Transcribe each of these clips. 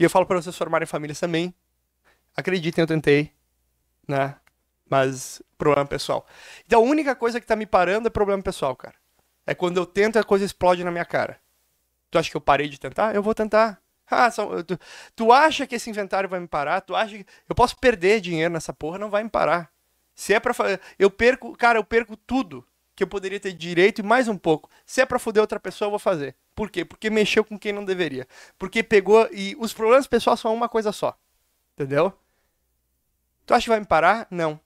E eu falo para vocês formarem famílias também. Acreditem, eu tentei, né? Mas problema pessoal. Então a única coisa que tá me parando é problema pessoal, cara. É quando eu tento a coisa explode na minha cara. Tu acha que eu parei de tentar? Eu vou tentar. Ah, tu, tu acha que esse inventário vai me parar? Tu acha que eu posso perder dinheiro nessa porra? Não vai me parar. Se é para eu perco, cara, eu perco tudo que eu poderia ter direito e mais um pouco. Se é para foder outra pessoa, eu vou fazer. Por quê? Porque mexeu com quem não deveria. Porque pegou. E os problemas pessoais são uma coisa só. Entendeu? Tu acha que vai me parar? Não.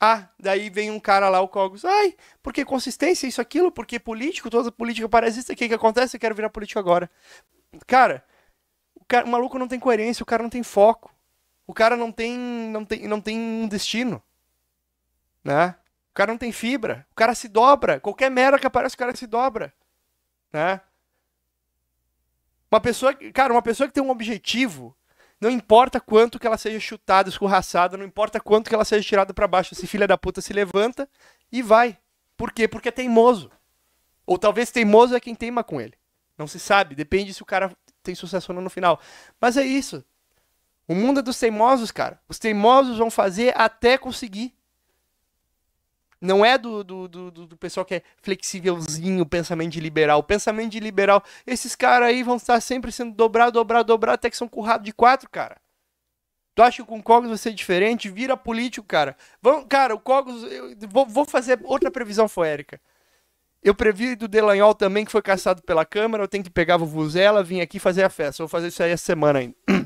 Ah, daí vem um cara lá, o Cogos. Ai, porque consistência, isso, aquilo, porque político, toda política parazista, o que, que acontece? Eu quero virar político agora. Cara, o, cara, o maluco não tem coerência, o cara não tem foco. O cara não tem, não tem, não tem um destino. Né? O cara não tem fibra. O cara se dobra. Qualquer merda que aparece, o cara se dobra. Né? Uma pessoa, cara, uma pessoa que tem um objetivo, não importa quanto que ela seja chutada, escorraçada, não importa quanto que ela seja tirada para baixo, esse filho da puta se levanta e vai. Por quê? Porque é teimoso. Ou talvez teimoso é quem teima com ele. Não se sabe, depende se o cara tem sucesso ou não no final. Mas é isso. O mundo é dos teimosos, cara. Os teimosos vão fazer até conseguir. Não é do, do, do, do pessoal que é flexívelzinho, pensamento de liberal. Pensamento de liberal, esses caras aí vão estar sempre sendo dobrado, dobrado, dobrado até que são currados de quatro, cara. Tu acha que com o Cogos vai ser diferente? Vira político, cara. Vão, cara, o Cogos. Eu vou, vou fazer outra previsão foérica. Eu previ do Delanhol também, que foi caçado pela Câmara. Eu tenho que pegar a Vuvuzela, vim aqui fazer a festa. Vou fazer isso aí essa semana ainda.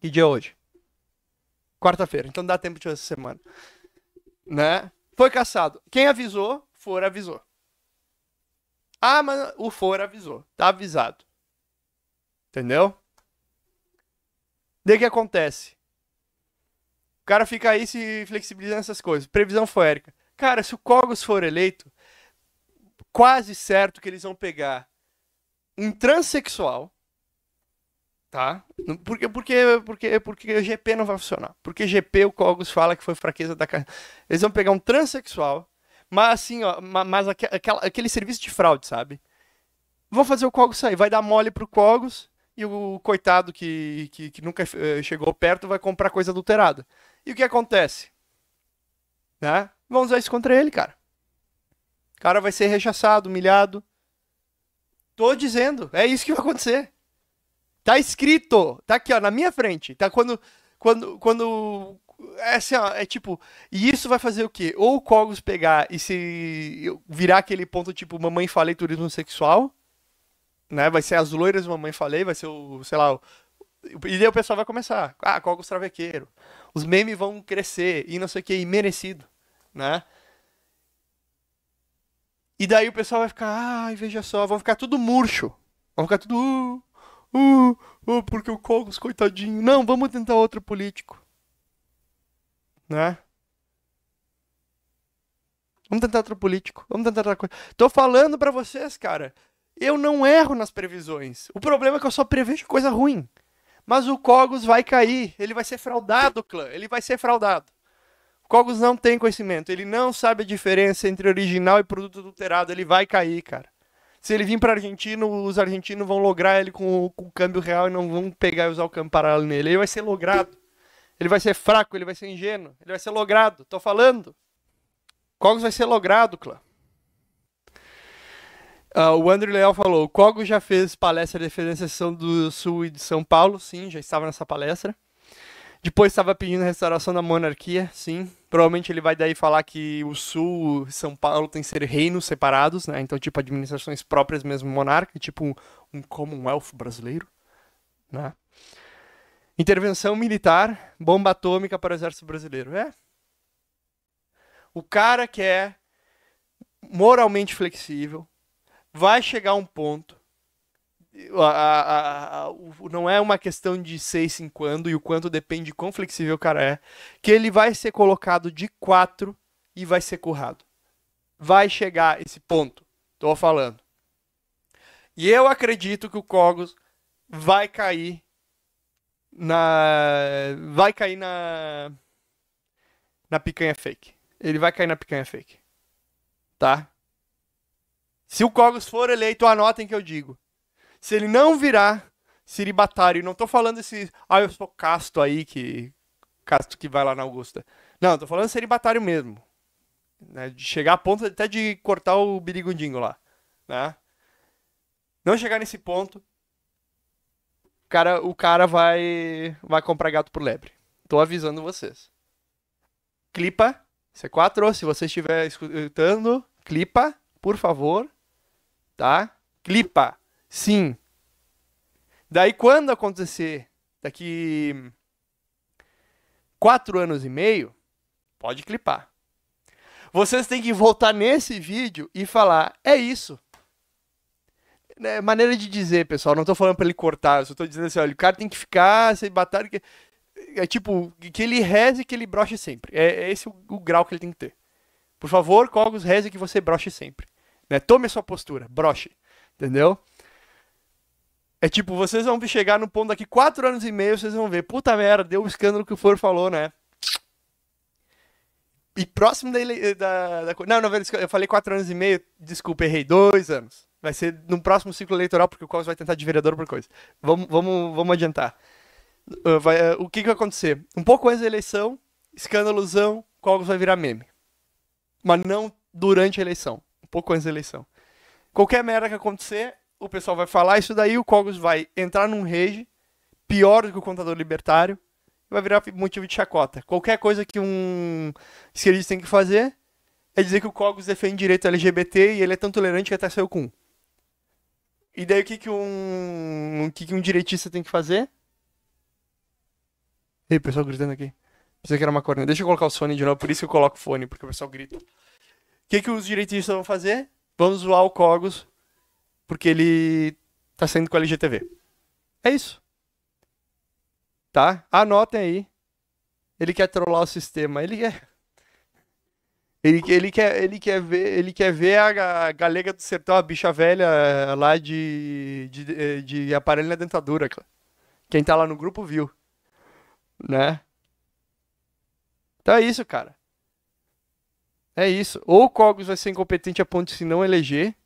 que dia é hoje? Quarta-feira. Então dá tempo de fazer essa semana. Né? Foi caçado. Quem avisou? For avisou. Ah, mas o For avisou. Tá avisado. Entendeu? Daí que acontece? O cara fica aí se flexibilizando essas coisas. Previsão foérica. Cara, se o Cogos for eleito, quase certo que eles vão pegar um transexual tá? Porque, porque, porque, porque o GP não vai funcionar. Porque GP, o Cogos fala que foi fraqueza da carne. Eles vão pegar um transexual, mas assim, ó, mas aquela, aquele serviço de fraude, sabe? Vão fazer o Cogos sair, vai dar mole pro Cogos e o coitado que, que, que nunca eh, chegou perto vai comprar coisa adulterada. E o que acontece? Né? Vão usar isso contra ele, cara. O cara vai ser rechaçado, humilhado. Tô dizendo, é isso que vai acontecer. Tá escrito, tá aqui, ó, na minha frente. Tá quando. Quando. Quando. É assim, ó, é tipo. E isso vai fazer o quê? Ou o Cogos pegar e se. virar aquele ponto tipo, mamãe falei turismo sexual. Né? Vai ser as loiras, mamãe falei, vai ser o, sei lá, o, e daí o pessoal vai começar. Ah, Cogos Travequeiro. Os memes vão crescer e não sei o que, e merecido, né? E daí o pessoal vai ficar, ai, e veja só, vão ficar tudo murcho. Vão ficar tudo. Uh, Uh, uh, porque o Cogos, coitadinho. Não, vamos tentar outro político. Né? Vamos tentar outro político. Vamos tentar outra coisa. Tô falando para vocês, cara. Eu não erro nas previsões. O problema é que eu só prevejo coisa ruim. Mas o Cogos vai cair. Ele vai ser fraudado, clã. Ele vai ser fraudado. O Cogos não tem conhecimento. Ele não sabe a diferença entre original e produto adulterado. Ele vai cair, cara se ele vir para Argentina, os argentinos vão lograr ele com, com o câmbio real e não vão pegar e usar o câmbio paralelo nele. Ele vai ser logrado. Ele vai ser fraco, ele vai ser ingênuo, ele vai ser logrado. Tô falando. Cogos vai ser logrado, Clã. Uh, o André Leal falou: o Cogos já fez palestra a seção do Sul e de São Paulo. Sim, já estava nessa palestra. Depois estava pedindo a restauração da monarquia. Sim, Provavelmente ele vai daí falar que o Sul e São Paulo tem que ser reinos separados, né? Então, tipo, administrações próprias mesmo monarca, tipo um Commonwealth brasileiro, né? Intervenção militar, bomba atômica para o exército brasileiro. É. O cara que é moralmente flexível vai chegar a um ponto a, a, a, não é uma questão de ser em quando e o quanto depende de quão flexível o cara é, que ele vai ser colocado de quatro e vai ser currado. Vai chegar esse ponto. Tô falando. E eu acredito que o Cogos vai cair na vai cair na na picanha fake. Ele vai cair na picanha fake. Tá? Se o Cogos for eleito, anotem que eu digo se ele não virar ciribatário, não tô falando esse, ah, eu sou casto aí, que casto que vai lá na Augusta. Não, tô falando celibatário mesmo. Né? De chegar a ponto até de cortar o birigundinho lá. Né? Não chegar nesse ponto, o cara, o cara vai, vai comprar gato por lebre. Tô avisando vocês. Clipa C4, se você estiver escutando, clipa, por favor. Tá? Clipa. Sim. Daí quando acontecer, daqui quatro anos e meio, pode clipar. Vocês têm que voltar nesse vídeo e falar, é isso. É maneira de dizer, pessoal, não estou falando para ele cortar, eu só tô dizendo assim, olha, o cara tem que ficar, se batalha, é tipo, que ele reze e que ele broche sempre. É, é esse o, o, grau que ele tem que ter. Por favor, Cogos, reze que você broche sempre. Né? Tome a sua postura, broche. Entendeu? É tipo, vocês vão chegar no ponto daqui quatro anos e meio, vocês vão ver, puta merda, deu o escândalo que o For falou, né? E próximo da, da, da. Não, não, eu falei quatro anos e meio, desculpa, errei, dois anos. Vai ser no próximo ciclo eleitoral, porque o Cosmo vai tentar de vereador por coisa. Vamos, vamos, vamos adiantar. Uh, vai, uh, o que, que vai acontecer? Um pouco antes da eleição, escândalozão, o vai virar meme. Mas não durante a eleição. Um pouco antes da eleição. Qualquer merda que acontecer, o pessoal vai falar isso daí, o Cogos vai entrar num rage, pior do que o contador libertário, e vai virar motivo de chacota. Qualquer coisa que um esquerdista tem que fazer é dizer que o Cogos defende direito LGBT e ele é tão tolerante que até saiu com E daí o que, que um. O que, que um direitista tem que fazer? Ei, pessoal gritando aqui. Pensei que era uma corneta. Deixa eu colocar o fone de novo, por isso que eu coloco o fone, porque o pessoal grita. O que, que os direitistas vão fazer? Vamos zoar o Cogos porque ele tá saindo com a LGTV. É isso. Tá? Anotem aí. Ele quer trollar o sistema. Ele quer. Ele, ele, quer, ele, quer, ver, ele quer ver a galega do sertão, a bicha velha eh, lá de, de, de eh, aparelho na dentadura. Quem tá lá no grupo viu. Né? Então é isso, cara. É isso. Ou o Cogos vai ser incompetente a ponto de se não eleger,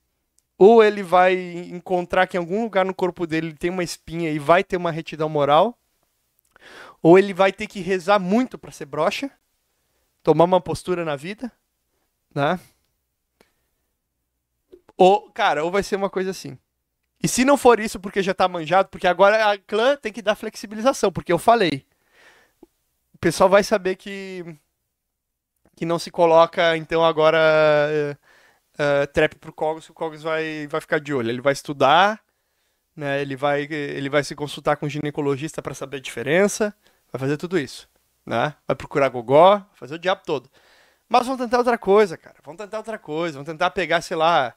ou ele vai encontrar que em algum lugar no corpo dele tem uma espinha e vai ter uma retidão moral, ou ele vai ter que rezar muito para ser broxa, tomar uma postura na vida, né? Ou, cara, ou vai ser uma coisa assim. E se não for isso porque já tá manjado, porque agora a clã tem que dar flexibilização, porque eu falei. O pessoal vai saber que que não se coloca, então agora eh, uh, trap pro Cogs, o Cogs vai, vai ficar de olho. Ele vai estudar, né? Ele vai, ele vai se consultar com o ginecologista para saber a diferença, vai fazer tudo isso, né? Vai procurar gogó, vai fazer o diabo todo. Mas vão tentar outra coisa, cara. Vão tentar outra coisa, vão tentar pegar, sei lá,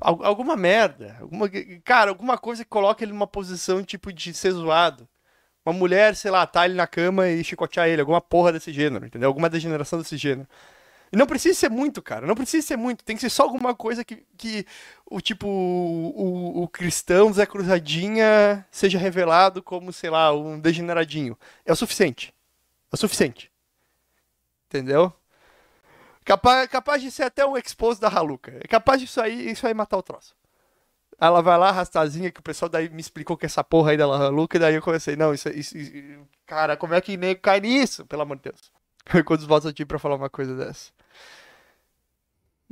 alguma merda, alguma, cara, alguma coisa que coloque ele numa posição tipo de ser zoado. Uma mulher, sei lá, tá ele na cama e chicotear ele, alguma porra desse gênero, entendeu? Alguma degeneração desse gênero. E não precisa ser muito, cara. Não precisa ser muito. Tem que ser só alguma coisa que, que o tipo, o, o cristão Zé Cruzadinha seja revelado como, sei lá, um degeneradinho. É o suficiente. É o suficiente. Entendeu? Capaz, capaz de ser até um expose da Haluca. É capaz disso aí, isso aí matar o troço. Ela vai lá, rastazinha, que o pessoal daí me explicou que essa porra aí da Haluca, e daí eu comecei, não, isso, é, isso, isso Cara, como é que nem cai nisso? Pelo amor de Deus. Quantos votos eu tive pra falar uma coisa dessa?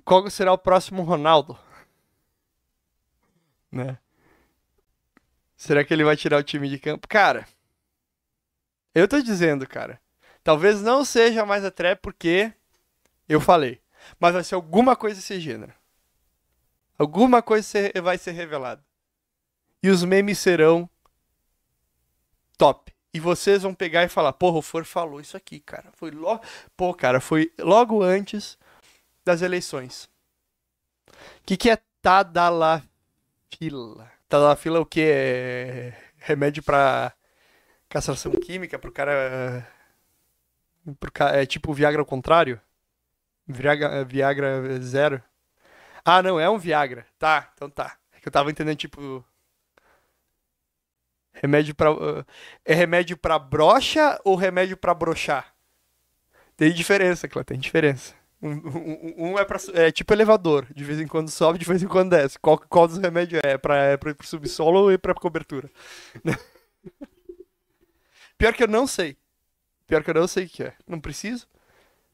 Qual será o próximo Ronaldo? Né? Será que ele vai tirar o time de campo? Cara, eu tô dizendo, cara. Talvez não seja mais a trap porque eu falei. Mas vai ser alguma coisa desse gênero. Alguma coisa vai ser revelada. E os memes serão e vocês vão pegar e falar, porra, o For falou isso aqui, cara. Foi logo. Pô, cara, foi logo antes das eleições. O que, que é tadalafila? Tadalafila é o que? É remédio pra castração química, pro cara. Pro ca... É tipo Viagra ao contrário? Viagra, é, Viagra zero? Ah, não, é um Viagra. Tá, então tá. É que eu tava entendendo, tipo, Remédio para uh, ah, é remédio para brocha ou remédio para brochar? Tem diferença, claro, tem diferença. Um, um, um, é, pra, é tipo elevador, de vez em quando sobe, de vez em quando desce. Qual, qual dos remédios é? É pra, é pra subsolo ou é pra cobertura? Pior que eu não sei. Pior que eu não sei o que é. Não preciso?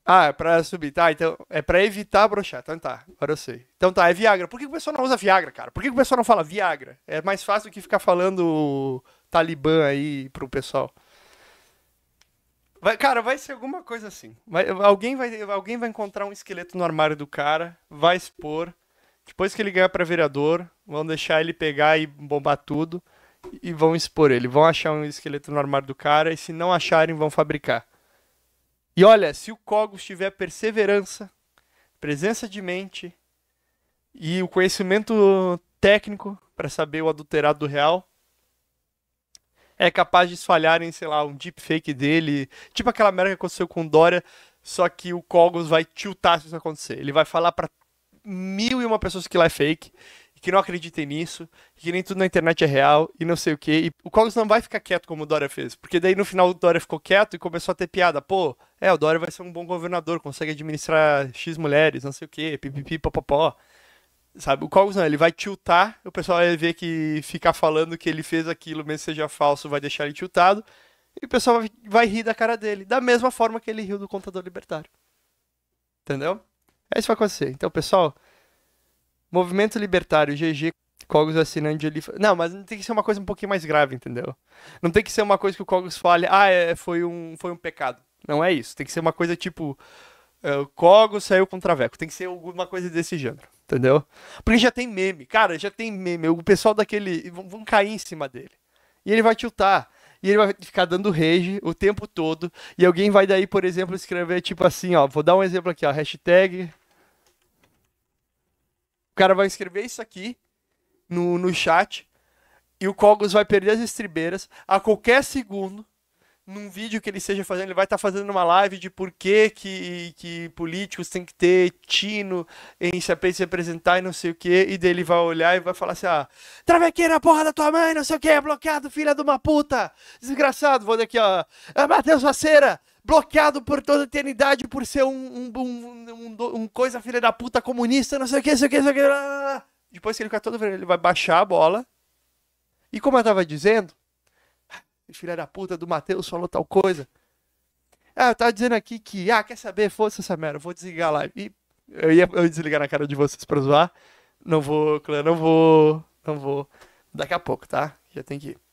Ah, é pra subir. Tá, então é pra evitar brochar. Então tá, agora eu sei. Então tá, é Viagra. Por que o pessoal não usa Viagra, cara? Por que o pessoal não fala Viagra? É mais fácil do que ficar falando Talibã aí pro pessoal. Vai, cara, vai ser alguma coisa assim. Vai, alguém, vai, alguém vai encontrar um esqueleto no armário do cara, vai expor. Depois que ele ganhar para vereador, vão deixar ele pegar e bombar tudo e vão expor ele. Vão achar um esqueleto no armário do cara e se não acharem, vão fabricar. E olha, se o Cogos tiver perseverança, presença de mente e o conhecimento técnico para saber o adulterado do real, é capaz de em, sei lá, um deepfake dele. Tipo aquela merda que aconteceu com o Dória, só que o Cogos vai tiltar se isso acontecer. Ele vai falar para mil e uma pessoas que lá é fake, que não acreditem nisso, que nem tudo na internet é real e não sei o que. o Cogos não vai ficar quieto como o Dória fez, porque daí no final o Dória ficou quieto e começou a ter piada. Pô, é, o Dória vai ser um bom governador, consegue administrar X mulheres, não sei o que, pipipi, popopó sabe? O Cogos não, ele vai tiltar, o pessoal vai ver que ficar falando que ele fez aquilo, mesmo seja falso, vai deixar ele tiltado, e o pessoal vai, vai rir da cara dele, da mesma forma que ele riu do contador libertário. Entendeu? É isso que vai acontecer. Então, pessoal, movimento libertário, GG, Cogos assinando ali. Não, mas tem que ser uma coisa um pouquinho mais grave, entendeu? Não tem que ser uma coisa que o Cogos fale, ah, é, foi, um, foi um pecado. Não é isso. Tem que ser uma coisa tipo. Ah, o Cogos saiu com o Traveco. Tem que ser alguma coisa desse gênero. Entendeu? Porque já tem meme, cara, já tem meme. O pessoal daquele. vão cair em cima dele. E ele vai tiltar. E ele vai ficar dando rage o tempo todo. E alguém vai daí, por exemplo, escrever tipo assim, ó. Vou dar um exemplo aqui, ó. Hashtag. O cara vai escrever isso aqui no, no chat. E o Cogos vai perder as estribeiras a qualquer segundo num vídeo que ele seja fazendo, ele vai estar tá fazendo uma live de por que, que, que políticos têm que ter tino em se apresentar e não sei o que, e daí ele vai olhar e vai falar assim, ah, travequeira, porra da tua mãe, não sei o que, bloqueado, filha de uma puta, desgraçado, vou daqui, ó, ah, Matheus vacera bloqueado por toda a eternidade por ser um, um, um, um, um coisa filha da puta comunista, não sei o que, não sei o que, não sei o que, depois que ele ficar todo vermelho, ele vai baixar a bola, e como eu tava dizendo, filha da puta do Matheus falou tal coisa. Ah, eu tava dizendo aqui que, ah, quer saber? Foda-se essa merda, eu vou desligar a live. E eu ia eu ia desligar na cara de vocês pra zoar. Não vou, Clã, não vou, não vou. Daqui a pouco, tá? Já tem que ir.